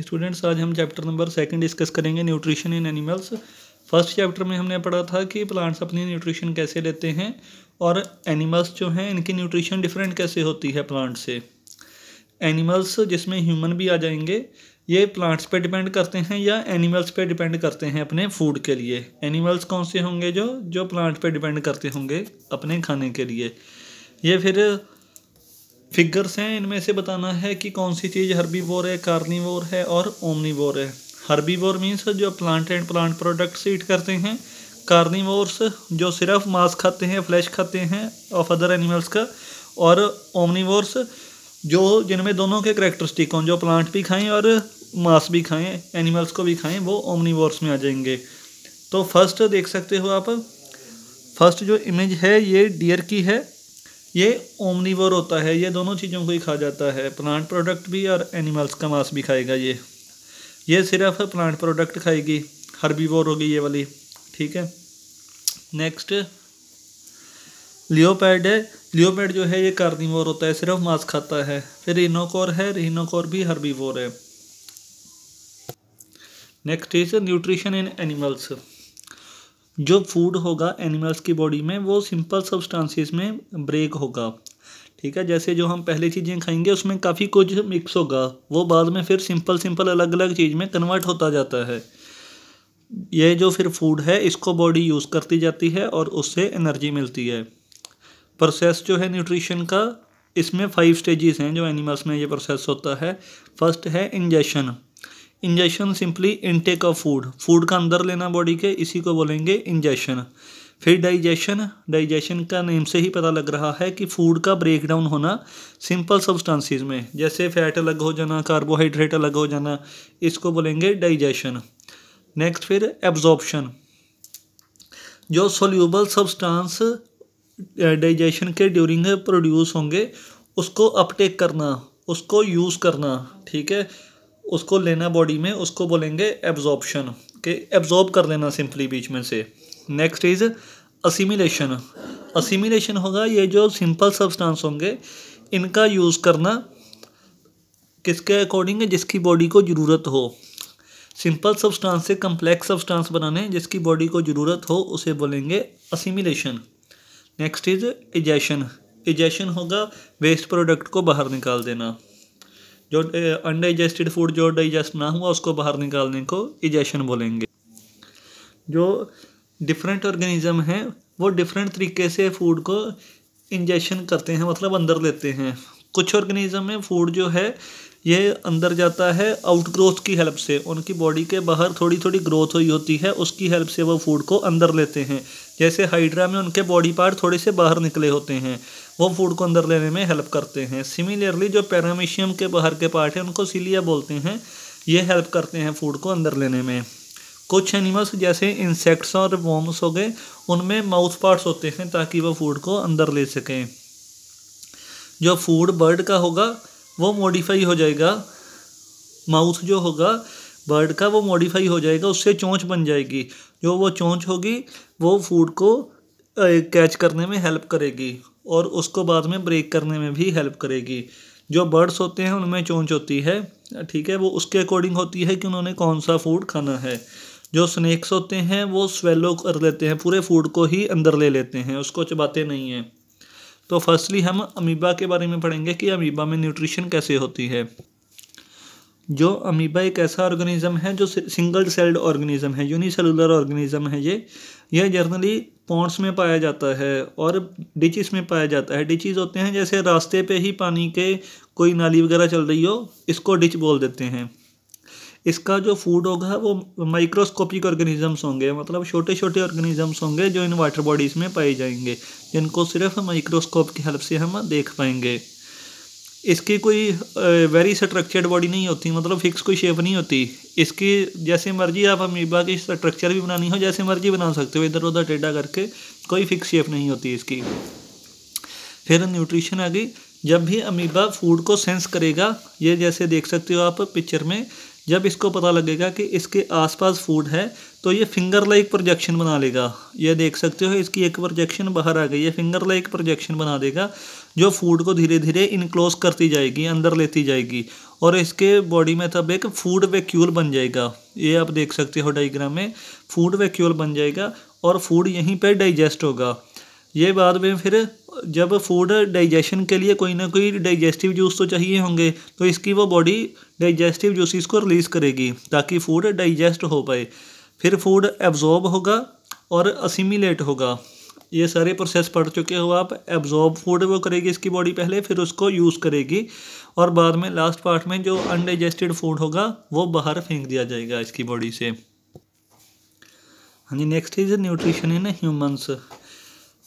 students आज हम chapter number second discuss करेंगे nutrition in animals first chapter में हमने पढ़ा था कि प्लांट्स अपनी न्यूट्रिशन कैसे लेते हैं और एनिमल्स जो हैं इनकी न्यूट्रिशन डिफरेंट कैसे होती है प्लांट से एनिमल्स जिसमें ह्यूमन भी आ जाएंगे ये प्लांट्स पे डिपेंड करते हैं या एनिमल्स पे डिपेंड करते हैं अपने फूड के लिए एनिमल्स कौन से होंगे जो जो प्लांट पे डिपेंड करते होंगे अपने खाने के लिए ये फिर फिगर्स हैं इनमें से बताना है कि कौन सी चीज़ वोर है कार्निवोर है और ओमनीवोर है वोर मीन्स जो plant and plant products eat करते हैं कार्निवोर्स जो सिर्फ मांस खाते हैं फ्लैश खाते हैं ऑफ अदर एनिमल्स का और ओमनीवोर्स जो जिनमें दोनों के करेक्टरिस्टिक हों जो प्लांट भी खाएं और मांस भी खाएं एनिमल्स को भी खाएं वो ओमनीवोर्स में आ जाएंगे तो फर्स्ट देख सकते हो आप फर्स्ट जो इमेज है ये डियर की है ये ओमनीवर होता है ये दोनों चीज़ों को ही खा जाता है प्लांट प्रोडक्ट भी और एनिमल्स का मांस भी खाएगा ये ये सिर्फ प्लांट प्रोडक्ट खाएगी हर्बीवोर होगी ये वाली ठीक है नेक्स्ट लियोपैड है लियोपैड जो है ये कार्निवोर होता है सिर्फ मांस खाता है फिर इनोकोर है रिनोकोर भी हर्बीवोर है next is nutrition in animals जो फूड होगा एनिमल्स की बॉडी में वो सिंपल सब्सटेंसेस में ब्रेक होगा ठीक है जैसे जो हम पहले चीज़ें खाएंगे उसमें काफ़ी कुछ मिक्स होगा वो बाद में फिर सिंपल सिंपल अलग अलग चीज़ में कन्वर्ट होता जाता है ये जो फिर फूड है इसको बॉडी यूज़ करती जाती है और उससे एनर्जी मिलती है प्रोसेस जो है न्यूट्रिशन का इसमें फाइव स्टेजेस हैं जो एनिमल्स में ये प्रोसेस होता है फर्स्ट है ingestion injection simply intake of food food का अंदर लेना बॉडी के इसी को बोलेंगे इंजेक्शन फिर डाइजेशन डाइजेशन का नेम से ही पता लग रहा है कि फूड का ब्रेक डाउन होना सिंपल सब्सटेंसेस में जैसे फैट अलग हो जाना कार्बोहाइड्रेट अलग हो जाना इसको बोलेंगे डाइजेशन नेक्स्ट फिर एब्जॉर्प्शन जो सोल्यूबल सब्सटेंस डाइजेशन के ड्यूरिंग प्रोड्यूस होंगे उसको अपटेक करना उसको यूज़ करना ठीक है उसको लेना बॉडी में उसको बोलेंगे एब्जॉर्बशन के एब्जॉर्ब कर लेना सिंपली बीच में से नेक्स्ट इज़ असीमिलेशन असीमिलेशन होगा ये जो सिंपल सब्सटेंस होंगे इनका यूज़ करना किसके अकॉर्डिंग जिसकी बॉडी को ज़रूरत हो सिंपल सब्सटेंस से कम्प्लेक्स सब्सटेंस बनाने जिसकी बॉडी को ज़रूरत हो उसे बोलेंगे assimilation next is egestion egestion होगा वेस्ट प्रोडक्ट को बाहर निकाल देना जो अनडाइजेस्टेड फूड जो डाइजेस्ट ना हुआ उसको बाहर निकालने को इजेशन बोलेंगे जो डिफरेंट ऑर्गेनिज्म हैं वो डिफरेंट तरीके से फूड को इंजेशन करते हैं मतलब अंदर लेते हैं कुछ ऑर्गेनिज्म में फूड जो है ये अंदर जाता है आउट ग्रोथ की हेल्प से उनकी बॉडी के बाहर थोड़ी थोड़ी ग्रोथ हुई होती है उसकी हेल्प से वो फूड को अंदर लेते हैं जैसे हाइड्रा में उनके बॉडी पार्ट थोड़े से बाहर निकले होते हैं वो फूड को अंदर लेने में हेल्प करते हैं सिमिलरली जो पैरामीशियम के बाहर के पार्ट हैं उनको सिलिया बोलते हैं ये हेल्प करते हैं फूड को अंदर लेने में कुछ एनिमल्स जैसे इंसेक्ट्स और वॉम्स हो गए उनमें माउथ पार्ट्स होते हैं ताकि वह फूड को अंदर ले सकें जो फूड बर्ड का होगा वो मॉडिफाई हो जाएगा माउथ जो होगा बर्ड का वो मॉडिफाई हो जाएगा उससे चोंच बन जाएगी जो वो चोंच होगी वो फूड को कैच करने में हेल्प करेगी और उसको बाद में ब्रेक करने में भी हेल्प करेगी जो बर्ड्स होते हैं उनमें चोंच होती है ठीक है वो उसके अकॉर्डिंग होती है कि उन्होंने कौन सा फूड खाना है जो स्नैक्स होते हैं वो स्वेलो कर लेते हैं पूरे फूड को ही अंदर ले लेते हैं उसको चबाते नहीं हैं तो फर्स्टली हम अमीबा के बारे में पढ़ेंगे कि अमीबा में न्यूट्रिशन कैसे होती है जो अमीबा एक ऐसा ऑर्गेनिज्म है जो सिंगल सेल्ड ऑर्गेनिज्म है यूनिसेलुलर ऑर्गेनिज्म है ये यह जनरली पॉन्ड्स में पाया जाता है और डिचिस में पाया जाता है डिचिस होते हैं जैसे रास्ते पे ही पानी के कोई नाली वगैरह चल रही हो इसको डिच बोल देते हैं इसका जो फूड होगा वो माइक्रोस्कोपिक ऑर्गेनिजम्स होंगे मतलब छोटे छोटे ऑर्गेनिजम्स होंगे जो इन वाटर बॉडीज़ में पाए जाएंगे जिनको सिर्फ माइक्रोस्कोप की हेल्प से हम देख पाएंगे इसकी कोई वेरी स्ट्रक्चर्ड बॉडी नहीं होती मतलब फिक्स कोई शेप नहीं होती इसकी जैसे मर्जी आप अमीबा की स्ट्रक्चर भी बनानी हो जैसे मर्जी बना सकते हो इधर उधर टेढ़ा करके कोई फिक्स शेप नहीं होती इसकी फिर न्यूट्रिशन आ गई जब भी अमीबा फूड को सेंस करेगा ये जैसे देख सकते हो आप पिक्चर में जब इसको पता लगेगा कि इसके आसपास फूड है तो ये फिंगर लाइक प्रोजेक्शन बना लेगा ये देख सकते हो इसकी एक प्रोजेक्शन बाहर आ गई है फिंगर लाइक प्रोजेक्शन बना देगा जो फूड को धीरे धीरे इनक्लोज करती जाएगी अंदर लेती जाएगी और इसके बॉडी में तब एक फूड वैक्यूल बन जाएगा ये आप देख सकते हो डाइग्राम में फूड वैक्यूल बन जाएगा और फूड यहीं पर डाइजेस्ट होगा ये बाद में फिर जब फूड डाइजेशन के लिए कोई ना कोई डाइजेस्टिव जूस तो चाहिए होंगे तो इसकी वो बॉडी डाइजेस्टिव जूसेस को रिलीज़ करेगी ताकि फूड डाइजेस्ट हो पाए फिर फूड एब्जॉर्ब होगा और असिमिलेट होगा ये सारे प्रोसेस पढ़ चुके हो आप एब्जॉर्ब फूड वो करेगी इसकी बॉडी पहले फिर उसको यूज़ करेगी और बाद में लास्ट पार्ट में जो अनडाइजेस्टेड फूड होगा वो बाहर फेंक दिया जाएगा इसकी बॉडी से हाँ जी next is nutrition in humans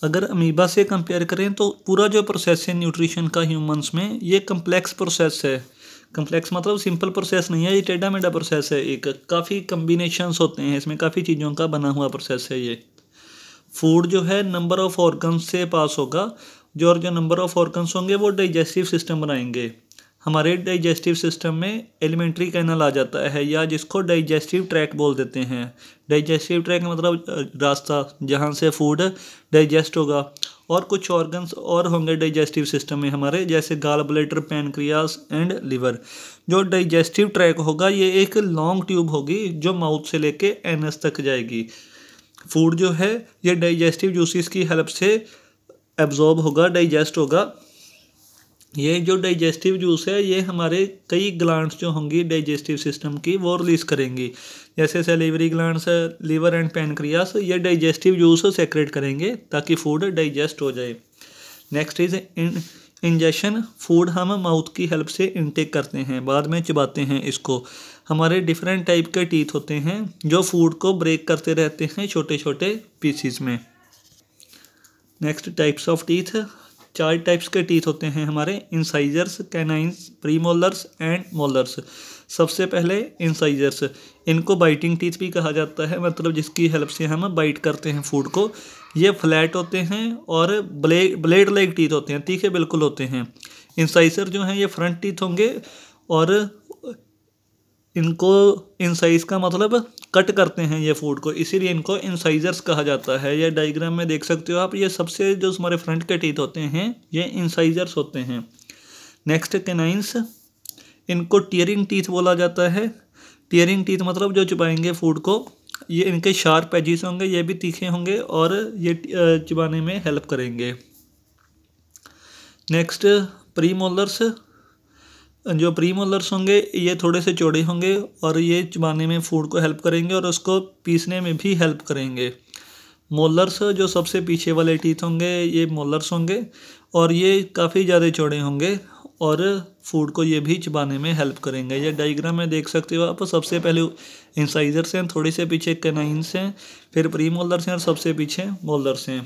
अगर अमीबा से कंपेयर करें तो पूरा जो प्रोसेस है न्यूट्रिशन का ह्यूमंस में ये कम्प्लेक्स प्रोसेस है कम्प्लेक्स मतलब सिंपल प्रोसेस नहीं है ये टेढ़ा मेढ़ा प्रोसेस है एक काफ़ी कम्बिनेशंस होते हैं इसमें काफ़ी चीज़ों का बना हुआ प्रोसेस है ये फूड जो है नंबर ऑफ ऑर्गन से पास होगा जो और जो नंबर ऑफ ऑर्गन्स होंगे वो डाइजेस्टिव सिस्टम बनाएंगे हमारे डाइजेस्टिव सिस्टम में एलिमेंट्री कैनल आ जाता है या जिसको डाइजेस्टिव ट्रैक बोल देते हैं डाइजेस्टिव ट्रैक मतलब रास्ता जहाँ से फूड डाइजेस्ट होगा और कुछ ऑर्गन्स और होंगे डाइजेस्टिव सिस्टम में हमारे जैसे gallbladder pancreas and liver जो डाइजेस्टिव ट्रैक होगा ये एक लॉन्ग ट्यूब होगी जो माउथ से लेके एनस तक जाएगी फूड जो है ये डाइजेस्टिव जूसेस की हेल्प से एब्जॉर्ब होगा डाइजेस्ट होगा ये जो डाइजेस्टिव जूस है ये हमारे कई ग्लैंड्स जो होंगी डाइजेस्टिव सिस्टम की वो रिलीज़ करेंगी जैसे salivary glands liver and pancreas ये डाइजेस्टिव जूस सेक्रेट करेंगे ताकि फूड डाइजेस्ट हो जाए next is in injection food हम माउथ की हेल्प से इनटेक करते हैं बाद में चबाते हैं इसको हमारे डिफरेंट टाइप के टीथ होते हैं जो फूड को ब्रेक करते रहते हैं छोटे छोटे पीसीज में नेक्स्ट टाइप्स ऑफ टीथ चार टाइप्स के टीथ होते हैं हमारे incisors canines premolars and molars सबसे पहले इंसाइजर्स इनको बाइटिंग टीथ भी कहा जाता है मतलब जिसकी हेल्प से हम बाइट करते हैं फूड को ये फ्लैट होते हैं और ब्लेड ब्लेड लाइक टीथ होते हैं तीखे बिल्कुल होते हैं इंसाइजर जो हैं ये फ्रंट टीथ होंगे और इनको इंसाइज का मतलब कट करते हैं ये फूड को इसीलिए इनको इंसाइजर्स कहा जाता है ये डायग्राम में देख सकते हो आप ये सबसे जो हमारे फ्रंट के टीथ होते हैं ये इंसाइजर्स होते हैं नेक्स्ट केनाइंस इनको टीयरिंग टीथ बोला जाता है टीयरिंग टीथ मतलब जो चुपाएंगे फूड को ये इनके शार्प एजिस होंगे ये भी तीखे होंगे और ये चुबाने में हेल्प करेंगे नेक्स्ट प्रीमोलर्स जो प्री मोलर्स होंगे ये थोड़े से चौड़े होंगे और ये चबाने में फूड को हेल्प करेंगे और उसको पीसने में भी हेल्प करेंगे मोलर्स जो सबसे पीछे वाले टीथ होंगे ये मोलर्स होंगे और ये काफ़ी ज़्यादा चौड़े होंगे और फूड को ये भी चबाने में हेल्प करेंगे ये डायग्राम में देख सकते हो आप सबसे पहले इंसाइजर्स हैं थोड़े से पीछे कैनाइंस हैं फिर प्री मोलर्स हैं और सबसे पीछे मोलर्स हैं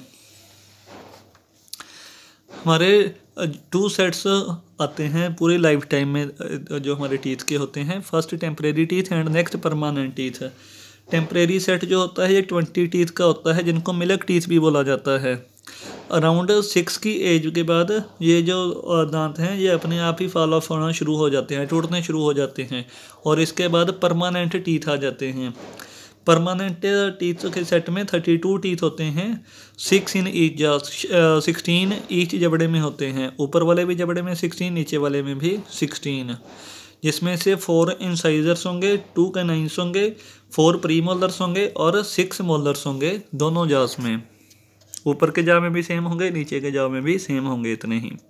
हमारे टू सेट्स आते हैं पूरे लाइफ टाइम में जो हमारे टीथ के होते हैं first temporary teeth and next permanent teeth temporary set जो होता है ये ट्वेंटी टीथ का होता है जिनको मिलक टीथ भी बोला जाता है अराउंड सिक्स की एज के बाद ये जो दांत हैं ये अपने आप ही फॉल ऑफ होना शुरू हो जाते हैं टूटने शुरू हो जाते हैं और इसके बाद परमानेंट टीथ आ जाते हैं परमानेंट टीथ के सेट में थर्टी टू टीथ होते हैं six in each sixteen each जबड़े में होते हैं ऊपर वाले भी जबड़े में सिक्सटीन नीचे वाले में भी सिक्सटीन जिसमें से फोर इंसाइजर्स होंगे टू नाइन्स होंगे फोर प्री मोलर्स होंगे और सिक्स मोलर्स होंगे दोनों जास में ऊपर के जा में भी सेम होंगे नीचे के जा में भी सेम होंगे इतने ही